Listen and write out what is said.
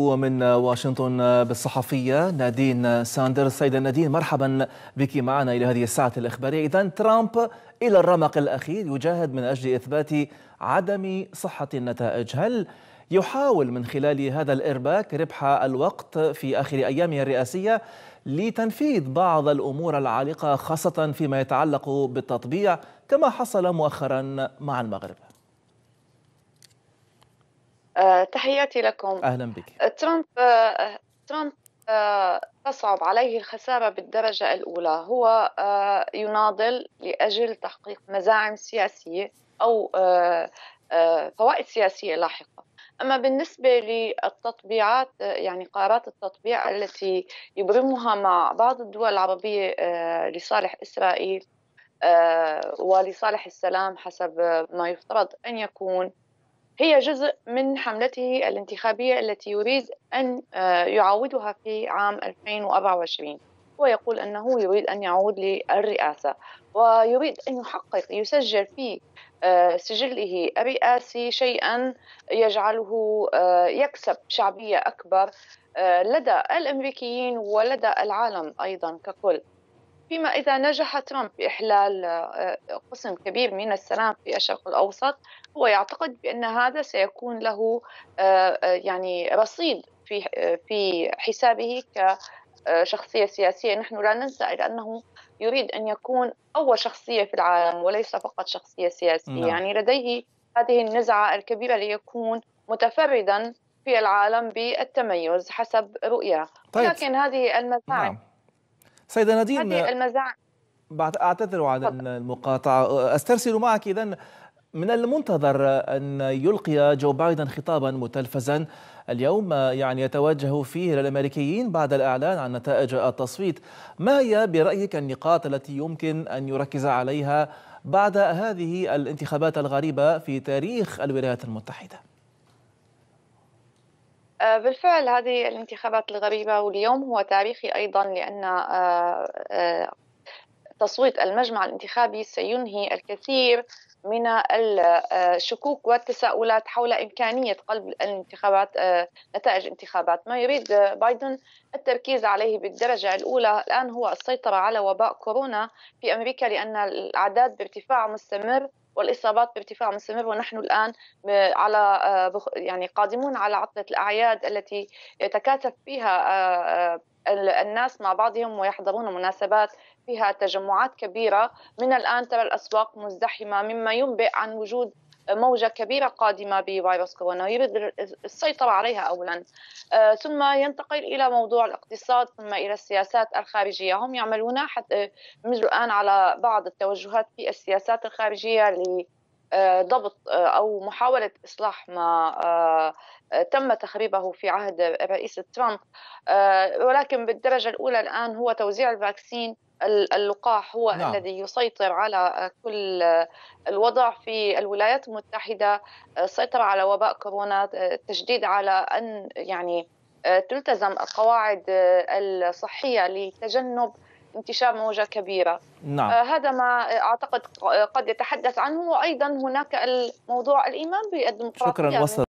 ومن واشنطن بالصحفية نادين ساندرز سيدة نادين مرحبا بك معنا إلى هذه الساعة الإخبارية إذا ترامب إلى الرمق الأخير يجاهد من أجل إثبات عدم صحة النتائج هل يحاول من خلال هذا الإرباك ربح الوقت في آخر أيامه الرئاسية لتنفيذ بعض الأمور العالقة خاصة فيما يتعلق بالتطبيع كما حصل مؤخرا مع المغرب آه، تحياتي لكم اهلا بك آه، ترامب آه، ترامب تصعب عليه الخسارة بالدرجة الأولى هو يناضل لأجل تحقيق مزاعم سياسية أو فوائد سياسية لاحقة أما بالنسبة للتطبيعات يعني قرارات التطبيع التي يبرمها مع بعض الدول العربية لصالح إسرائيل ولصالح السلام حسب ما يفترض أن يكون هي جزء من حملته الانتخابية التي يريد أن آه، يعاودها في عام 2024 ويقول أنه يريد أن يعود للرئاسة ويريد أن يحقق يسجل في آه، سجله الرئاسي شيئا يجعله آه، يكسب شعبية أكبر لدى الأمريكيين ولدى العالم أيضا ككل فيما إذا نجح ترامب بإحلال آه، قسم كبير من السلام في الشرق الأوسط هو يعتقد بأن هذا سيكون له آه، آه، يعني رصيد في في حسابه كشخصية سياسية نحن لا ننسى إلا أنه يريد أن يكون أول شخصية في العالم وليس فقط شخصية سياسية نعم. يعني لديه هذه النزعة الكبيرة ليكون متفردا في العالم بالتميز حسب رؤية طيب. ولكن هذه المزاعم نعم. سيدة نادين هذه المزاع أعتذر عن المقاطعة أسترسل معك إذا من المنتظر أن يلقي جو بايدن خطابا متلفزا اليوم يعني يتوجه فيه للأمريكيين بعد الإعلان عن نتائج التصويت ما هي برأيك النقاط التي يمكن أن يركز عليها بعد هذه الانتخابات الغريبة في تاريخ الولايات المتحدة؟ آه، بالفعل هذه الانتخابات الغريبة واليوم هو تاريخي أيضا لأن آه، آه، تصويت المجمع الانتخابي سينهي الكثير من الشكوك والتساؤلات حول إمكانية قلب الانتخابات نتائج انتخابات ما يريد بايدن التركيز عليه بالدرجة الأولى الآن هو السيطرة على وباء كورونا في أمريكا لأن الأعداد بارتفاع مستمر والاصابات بارتفاع مستمر ونحن الان على آه، يعني قادمون على عطله الاعياد التي يتكاتف فيها آه، آه، الناس مع بعضهم ويحضرون مناسبات فيها تجمعات كبيره من الان ترى الاسواق مزدحمه مما ينبئ عن وجود موجة كبيرة قادمة بفيروس كورونا يريد السيطرة عليها أولا آه، ثم ينتقل إلى موضوع الاقتصاد ثم إلى السياسات الخارجية هم يعملون حتى آه، منذ الآن على بعض التوجهات في السياسات الخارجية لضبط آه، او محاوله اصلاح ما تم تخريبه في عهد الرئيس ترامب ولكن بالدرجه الاولى الان هو توزيع الفاكسين اللقاح هو نعم. الذي يسيطر على كل الوضع في الولايات المتحدة سيطر على وباء كورونا تجديد على أن يعني تلتزم القواعد الصحية لتجنب انتشار موجة كبيرة نعم. آه، هذا ما أعتقد قد يتحدث عنه وأيضا هناك الموضوع الإيمان بالديمقراطية شكرا وصل